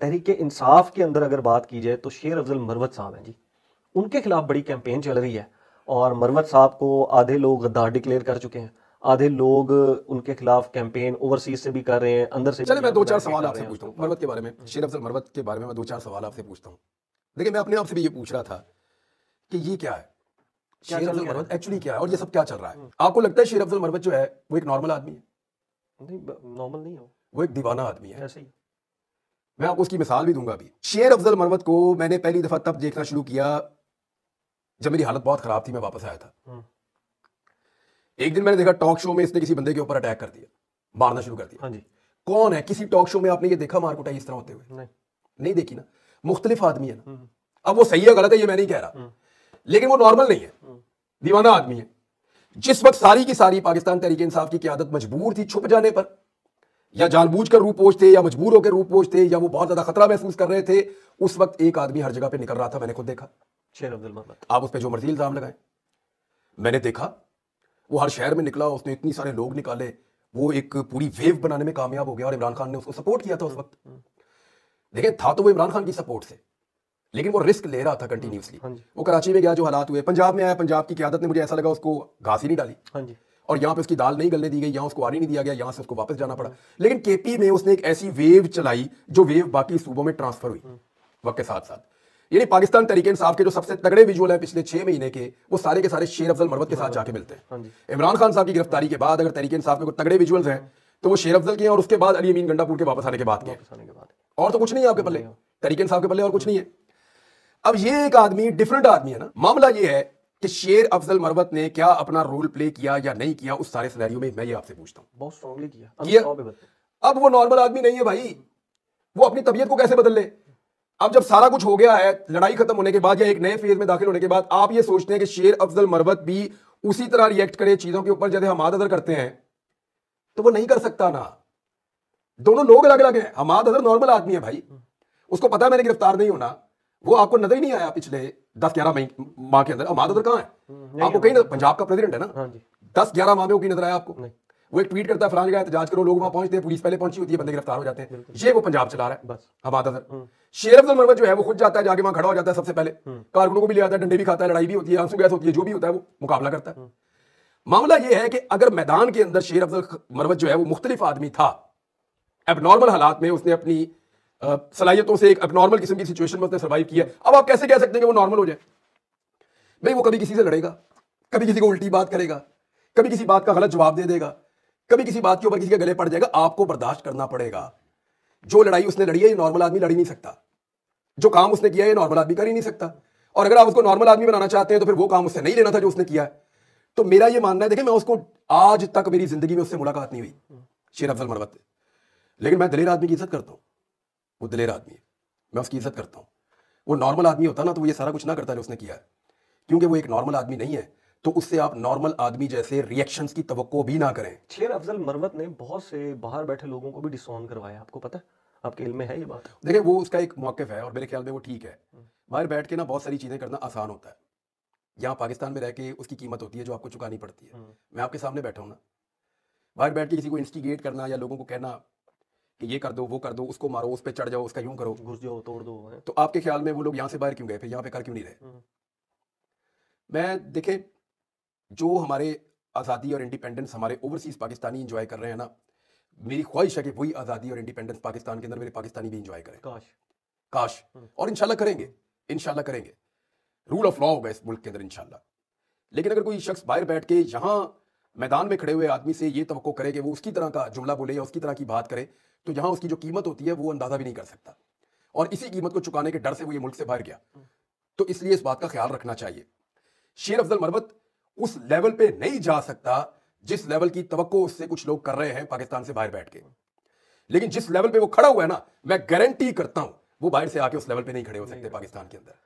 तहरीक इंसाफ के अंदर अगर बात की जाए तो शेर अफजल मरवत साहब हैं जी उनके खिलाफ बड़ी कैंपेन चल रही है और मरवत साहब को आधे लोग गद्दार डिक्लेयर कर चुके हैं आधे लोग उनके खिलाफ कैंपेन ओवरसीज से भी कर रहे हैं अंदर से चले मैं दो चार सवाल आपसे पूछता हूँ मरवत के बारे में शेर अफजल मरवत के बारे में मैं दो चार सवाल आपसे पूछता हूँ देखिए मैं अपने आप से भी ये पूछ रहा था कि ये क्या है शेर अफजल मरवत एक्चुअली क्या है और ये सब क्या चल रहा है आपको लगता है शेर अफजल मरवत जो है वो एक नॉर्मल आदमी है नॉर्मल नहीं है वो एक दीवाना आदमी है ऐसे ही मैं आपको उसकी मिसाल भी दूंगा अभी शेर अफजल मरवत को मैंने पहली दफ़ा तब देखना शुरू किया जब मेरी हालत बहुत ख़राब थी मैं वापस आया था हम्म। एक दिन मैंने देखा टॉक शो में इसने किसी बंदे के ऊपर अटैक कर दिया मारना शुरू कर दिया हाँ जी कौन है किसी टॉक शो में आपने ये देखा मार कुटाई इस तरह होते हुए नहीं, नहीं देखी ना मुख्तलिफ आदमी है ना हम्म। अब वो सही है गलत है ये मैं नहीं कह रहा हम्म। लेकिन वो नॉर्मल नहीं है दीवाना आदमी है जिस वक्त सारी की सारी पाकिस्तान तहरीक इंसाफ की क्यादत मजबूर थी छुप जाने पर या जानबूझकर रूप थे या मजबूर होकर रूप थे या वो बहुत ज्यादा खतरा महसूस कर रहे थे उस वक्त एक आदमी हर जगह पे निकल रहा था मैंने खुद देखा शेर अब्दुल मोहम्मद आप उस पर जो मर्जी इल्जाम लगाए मैंने देखा वो हर शहर में निकला उसने इतनी सारे लोग निकाले वो एक पूरी वेव बनाने में कामयाब हो गया और इमरान खान ने उसको सपोर्ट किया था उस वक्त हम्म। लेकिन था तो वो इमरान खान की सपोर्ट से लेकिन वो रिस्क ले रहा था कंटिन्यूसली हम्म। हाँ वो कराची में गया जो हालात हुए पंजाब में आया पंजाब की क्यादत ने मुझे ऐसा लगा उसको घास ही नहीं डाली हाँ जी और यहां पे उसकी दाल नहीं गलने दी गई यहां उसको आने नहीं दिया गया यहां से उसको वापस जाना पड़ा लेकिन केपी में उसने एक ऐसी वेव चलाई जो वेव बाकी सूबों में ट्रांसफर हुई वक्त के साथ साथ यानी पाकिस्तान तरीके साहब के जो सबसे तगड़े विजुअल है पिछले छह महीने के वो सारे के सारे शेर अफजल मरवत के साथ जाके मिलते हैं हाँ इमरान खान साहब की गिरफ्तारी के बाद अगर तरीके साहब के तगड़े विजुअल हैं तो वो शेर अफजल के हैं और उसके बाद अली अमीन गंडापुर के वापस आने के बाद के और तो कुछ नहीं है आपके पल्ले तरीके साहब के पल्ले और कुछ नहीं है अब ये एक आदमी डिफरेंट आदमी है ना मामला ये है कि शेर अफजल मरवत ने क्या अपना रोल प्ले किया या नहीं किया उस सारे सिनेरियो में मैं ये आपसे पूछता हूँ बहुत स्ट्रॉन्गली किया, किया? अब वो नॉर्मल आदमी नहीं है भाई वो अपनी तबीयत को कैसे बदल ले अब जब सारा कुछ हो गया है लड़ाई खत्म होने के बाद या एक नए फेज में दाखिल होने के बाद आप ये सोचते हैं कि शेर अफजल मरवत भी उसी तरह रिएक्ट करे चीजों के ऊपर जैसे हम अदर करते हैं तो वो नहीं कर सकता ना दोनों लोग अलग अलग हैं हमाद अदर नॉर्मल आदमी है भाई उसको पता मैंने गिरफ्तार नहीं होना वो आपको नजर ही नहीं आया पिछले दस ग्यारह मई माह के अंदर अब माधव तो कहाँ है हम्म, आपको कहीं पंजाब का प्रेसिडेंट है ना हाँ दस ग्यारह माह में वो कहीं नजर आया आपको वो एक ट्वीट करता है फलाने का एहतजाज तो करो लोग वहां पहुंचते हैं पुलिस पहले पहुंची होती है बंदे गिरफ्तार हो जाते हैं ये वो पंजाब चला रहा है बस अब हम्म। शेर अब्दुल मरवत जो है वो खुद जाता है जाके वहां खड़ा हो जाता है सबसे पहले हम्म। कारकुनों को भी ले आता है डंडे भी खाता है लड़ाई भी होती है आंसू गैस होती है जो भी होता है वो मुकाबला करता है मामला ये है कि अगर मैदान के अंदर शेर अफजल मरवत जो है वो मुख्तलिफ आदमी था एबनॉर्मल हालात में उसने अपनी सलाहियतों से एक अबनॉर्मल किस्म की सिचुएशन में उसने सर्वाइव किया अब आप कैसे कह सकते हैं कि वो नॉर्मल हो जाए भाई वो कभी किसी से लड़ेगा कभी किसी को उल्टी बात करेगा कभी किसी बात का गलत जवाब दे देगा कभी किसी बात के ऊपर किसी के गले पड़ जाएगा आपको बर्दाश्त करना पड़ेगा जो लड़ाई उसने लड़ी है ये नॉर्मल आदमी लड़ी नहीं सकता जो काम उसने किया ये नॉर्मल आदमी कर ही नहीं सकता और अगर आप उसको नॉर्मल आदमी बनाना चाहते हैं तो फिर वो काम उससे नहीं लेना था जो उसने किया है तो मेरा ये मानना है देखिए मैं उसको आज तक मेरी जिंदगी में उससे मुलाकात नहीं हुई शेर अफजल मरवत लेकिन मैं दलेर आदमी की इज्जत करता हूँ वो दिलेर आदमी है मैं उसकी इज्जत करता हूँ वो नॉर्मल आदमी होता ना तो वो ये सारा कुछ ना करता जो उसने किया है क्योंकि वो एक नॉर्मल आदमी नहीं है तो उससे आप नॉर्मल आदमी जैसे रिएक्शंस की तो भी ना करें शेर अफजल मरवत ने बहुत से बाहर बैठे लोगों को भी डिसऑन करवाया आपको पता है आपके इल में है ये बात देखिए वो उसका एक मौक़ है और मेरे ख्याल में वो ठीक है हम्म। बाहर बैठ के ना बहुत सारी चीज़ें करना आसान होता है यहाँ पाकिस्तान में रह के उसकी कीमत होती है जो आपको चुकानी पड़ती है हम्म। मैं आपके सामने बैठा हूँ ना बाहर बैठ के किसी को इंस्टिगेट करना या लोगों को कहना कि ये कर दो वो कर दो उसको मारो उस पर चढ़ जाओ उसका यूं करो घुस जाओ तोड़ दो तो आपके ख्याल में वो लोग यहाँ से बाहर क्यों गए फिर यहाँ पे कर क्यों नहीं रहे हम्म। मैं देखे जो हमारे आज़ादी और इंडिपेंडेंस हमारे ओवरसीज़ पाकिस्तानी इंजॉय कर रहे हैं ना मेरी ख्वाहिश है कि वही आज़ादी और इंडिपेंडेंस पाकिस्तान के अंदर मेरे पाकिस्तानी भी इंजॉय करें काश काश हम्म। और इनशाला करेंगे इनशाला करेंगे रूल ऑफ लॉ होगा इस मुल्क के अंदर इनशाला लेकिन अगर कोई शख्स बाहर बैठ के यहाँ मैदान में खड़े हुए आदमी से ये तो करे कि वो उसकी तरह का जुमला बोले या उसकी तरह की बात करे तो यहाँ उसकी जो कीमत होती है वो अंदाजा भी नहीं कर सकता और इसी कीमत को चुकाने के डर से वो ये मुल्क से बाहर गया हम्म। तो इसलिए इस बात का ख्याल रखना चाहिए शेर अफजल मरबत उस लेवल पे नहीं जा सकता जिस लेवल की तो उससे कुछ लोग कर रहे हैं पाकिस्तान से बाहर बैठ के लेकिन जिस लेवल पे वो खड़ा हुआ है ना मैं गारंटी करता हूं वो बाहर से आके उस लेवल पे नहीं खड़े हो सकते पाकिस्तान के अंदर